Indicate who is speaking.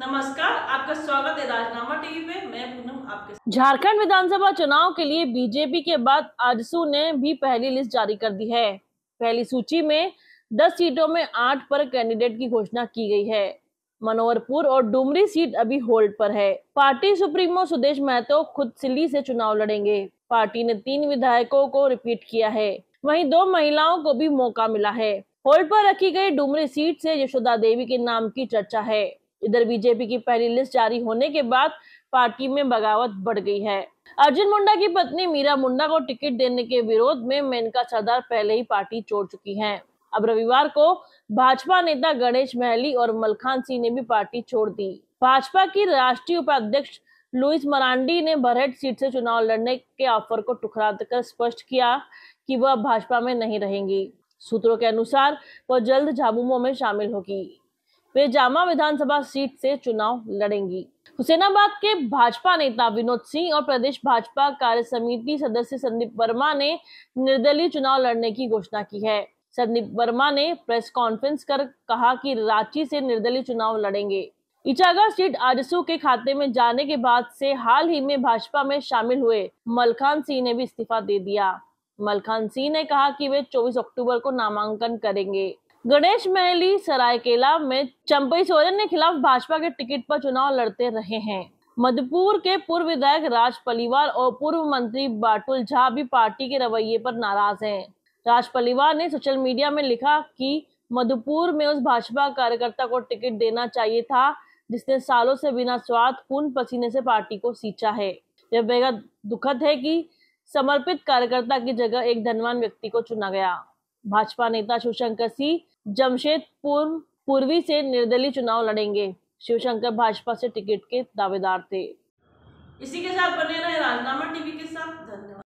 Speaker 1: नमस्कार आपका स्वागत है राजनामा टीवी पे मैं पूनम आपके झारखंड विधानसभा चुनाव के लिए बीजेपी के बाद आजसू ने भी पहली लिस्ट जारी कर दी है पहली सूची में दस सीटों में आठ पर कैंडिडेट की घोषणा की गई है मनोहरपुर और डुमरी सीट अभी होल्ड पर है पार्टी सुप्रीमो सुदेश महतो खुद सिली से चुनाव लड़ेंगे पार्टी ने तीन विधायकों को रिपीट किया है वहीं दो महिलाओं को भी मौका मिला है होल्ड पर रखी गई डुमरी सीट से यशोदा देवी के नाम की चर्चा है इधर बीजेपी की पहली लिस्ट जारी होने के बाद पार्टी में बगावत बढ़ गई है अर्जुन मुंडा की पत्नी मीरा मुंडा को टिकट देने के विरोध में मेनका सरदार पहले ही पार्टी छोड़ चुकी हैं। अब रविवार को भाजपा नेता गणेश महली और मलखान सिंह ने भी पार्टी छोड़ दी भाजपा की राष्ट्रीय उपाध्यक्ष लुइस मरांडी ने बरहट सीट से चुनाव लड़ने के ऑफर को कर स्पष्ट किया कि वह भाजपा में नहीं रहेंगी सूत्रों के अनुसार वह जल्द झाबुमो में शामिल होगी वे जामा विधानसभा सीट से चुनाव लड़ेंगी हुसैनाबाद के भाजपा नेता विनोद सिंह और प्रदेश भाजपा कार्य समिति सदस्य संदीप वर्मा ने निर्दलीय चुनाव लड़ने की घोषणा की है संदीप वर्मा ने प्रेस कॉन्फ्रेंस कर कहा कि रांची से निर्दलीय चुनाव लड़ेंगे इचागर सीट आजसू के खाते में जाने के बाद से हाल ही में भाजपा में शामिल हुए मलखान सिंह ने भी इस्तीफा दे दिया मलखान सिंह ने कहा कि वे 24 अक्टूबर को नामांकन करेंगे गणेश महली सरायकेला में चंपई सोरेन के खिलाफ भाजपा के टिकट पर चुनाव लड़ते रहे हैं मधुपुर के पूर्व विधायक राज पलिवार और पूर्व मंत्री बाटुल झा भी पार्टी के रवैये पर नाराज हैं राज पलिवार ने सोशल मीडिया में लिखा कि मधुपुर में उस भाजपा कार्यकर्ता को टिकट देना चाहिए था जिसने सालों से बिना स्वाद खून पसीने से पार्टी को सींचा है यह बेहद दुखद है कि समर्पित कार्यकर्ता की जगह एक धनवान व्यक्ति को चुना गया भाजपा नेता शिवशंकर सिंह जमशेदपुर पूर्वी से निर्दलीय चुनाव लड़ेंगे शिवशंकर भाजपा से टिकट के दावेदार थे इसी के साथ बने रहे राजनामा टीवी के साथ धन्यवाद